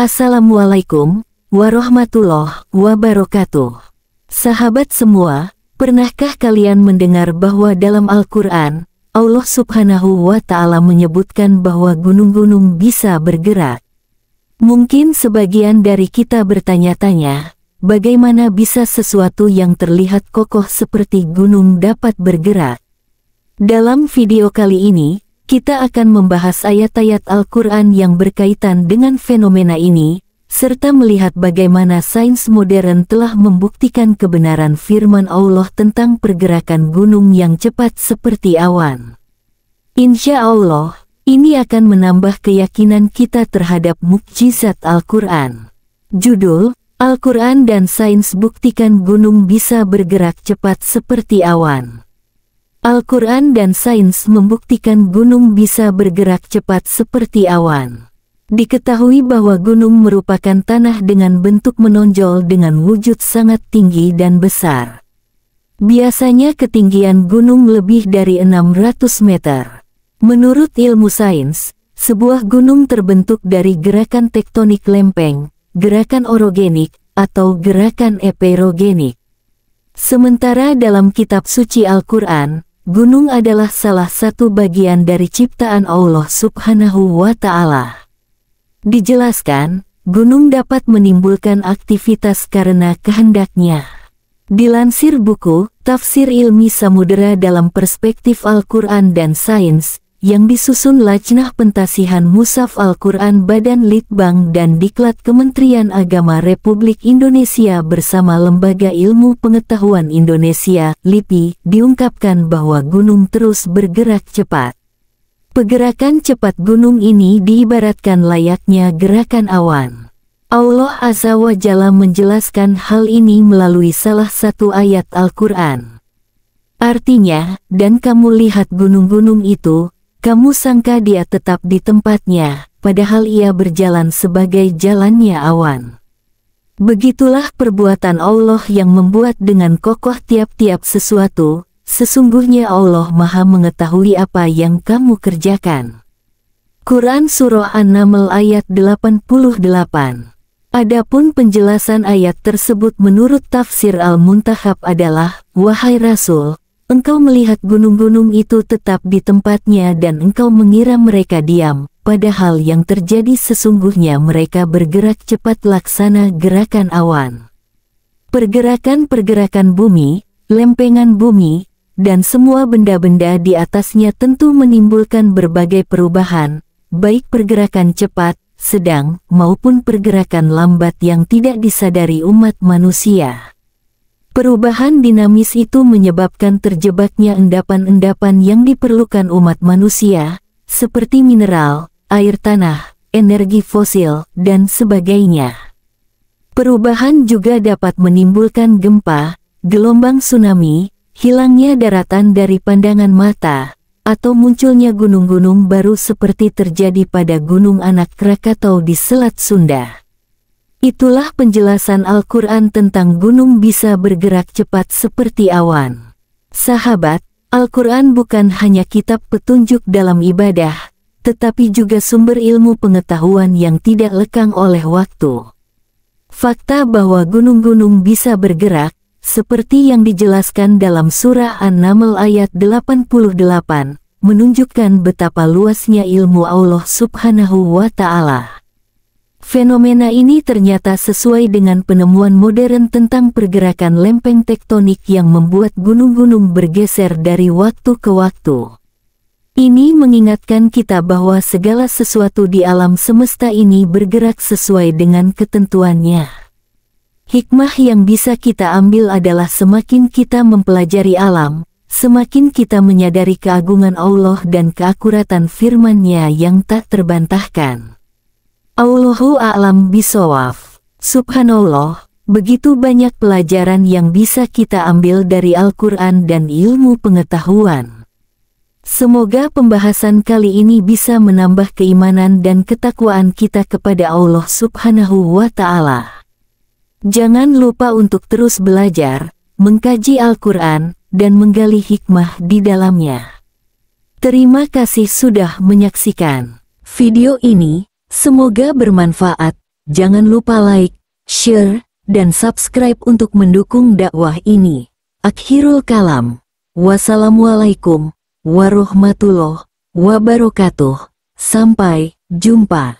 Assalamualaikum warahmatullahi wabarakatuh. Sahabat semua, pernahkah kalian mendengar bahwa dalam Al-Quran, Allah subhanahu wa ta'ala menyebutkan bahwa gunung-gunung bisa bergerak? Mungkin sebagian dari kita bertanya-tanya, bagaimana bisa sesuatu yang terlihat kokoh seperti gunung dapat bergerak? Dalam video kali ini, kita akan membahas ayat-ayat Al-Quran yang berkaitan dengan fenomena ini, serta melihat bagaimana sains modern telah membuktikan kebenaran firman Allah tentang pergerakan gunung yang cepat seperti awan. Insya Allah, ini akan menambah keyakinan kita terhadap mukjizat Al-Quran. Judul, Al-Quran dan Sains Buktikan Gunung Bisa Bergerak Cepat Seperti Awan. Al-Quran dan sains membuktikan gunung bisa bergerak cepat seperti awan. Diketahui bahwa gunung merupakan tanah dengan bentuk menonjol dengan wujud sangat tinggi dan besar. Biasanya ketinggian gunung lebih dari 600 meter. Menurut ilmu sains, sebuah gunung terbentuk dari gerakan tektonik lempeng, gerakan orogenik, atau gerakan eperogenik. Sementara dalam kitab suci Al-Quran, Gunung adalah salah satu bagian dari ciptaan Allah Subhanahu wa Ta'ala. Dijelaskan, gunung dapat menimbulkan aktivitas karena kehendaknya. Dilansir buku Tafsir Ilmi Samudera dalam Perspektif Al-Quran dan Sains, yang disusun Lajnah Pentasihan Musaf Al-Quran Badan Litbang dan Diklat Kementerian Agama Republik Indonesia bersama Lembaga Ilmu Pengetahuan Indonesia, LIPI, diungkapkan bahwa gunung terus bergerak cepat. Pergerakan cepat gunung ini diibaratkan layaknya gerakan awan. Allah Azza wa Jalla menjelaskan hal ini melalui salah satu ayat Al-Quran. Artinya, dan kamu lihat gunung-gunung itu, kamu sangka dia tetap di tempatnya, padahal ia berjalan sebagai jalannya awan. Begitulah perbuatan Allah yang membuat dengan kokoh tiap-tiap sesuatu, sesungguhnya Allah maha mengetahui apa yang kamu kerjakan. Quran Surah An-Naml ayat 88 Adapun penjelasan ayat tersebut menurut tafsir Al-Muntahab adalah, Wahai Rasul, Engkau melihat gunung-gunung itu tetap di tempatnya dan engkau mengira mereka diam, padahal yang terjadi sesungguhnya mereka bergerak cepat laksana gerakan awan. Pergerakan-pergerakan bumi, lempengan bumi, dan semua benda-benda di atasnya tentu menimbulkan berbagai perubahan, baik pergerakan cepat, sedang, maupun pergerakan lambat yang tidak disadari umat manusia. Perubahan dinamis itu menyebabkan terjebaknya endapan-endapan yang diperlukan umat manusia, seperti mineral, air tanah, energi fosil, dan sebagainya. Perubahan juga dapat menimbulkan gempa, gelombang tsunami, hilangnya daratan dari pandangan mata, atau munculnya gunung-gunung baru seperti terjadi pada Gunung Anak Krakatau di Selat Sunda. Itulah penjelasan Al-Quran tentang gunung bisa bergerak cepat seperti awan. Sahabat, Al-Quran bukan hanya kitab petunjuk dalam ibadah, tetapi juga sumber ilmu pengetahuan yang tidak lekang oleh waktu. Fakta bahwa gunung-gunung bisa bergerak, seperti yang dijelaskan dalam surah An-Naml ayat 88, menunjukkan betapa luasnya ilmu Allah subhanahu wa ta'ala. Fenomena ini ternyata sesuai dengan penemuan modern tentang pergerakan lempeng tektonik yang membuat gunung-gunung bergeser dari waktu ke waktu. Ini mengingatkan kita bahwa segala sesuatu di alam semesta ini bergerak sesuai dengan ketentuannya. Hikmah yang bisa kita ambil adalah semakin kita mempelajari alam, semakin kita menyadari keagungan Allah dan keakuratan firman-Nya yang tak terbantahkan. Allahu a'lam bisawaf. Subhanallah, begitu banyak pelajaran yang bisa kita ambil dari Al-Quran dan ilmu pengetahuan. Semoga pembahasan kali ini bisa menambah keimanan dan ketakwaan kita kepada Allah subhanahu wa ta'ala. Jangan lupa untuk terus belajar, mengkaji Al-Quran, dan menggali hikmah di dalamnya. Terima kasih sudah menyaksikan video ini. Semoga bermanfaat. Jangan lupa like, share, dan subscribe untuk mendukung dakwah ini. Akhirul kalam. Wassalamualaikum warahmatullahi wabarakatuh. Sampai jumpa.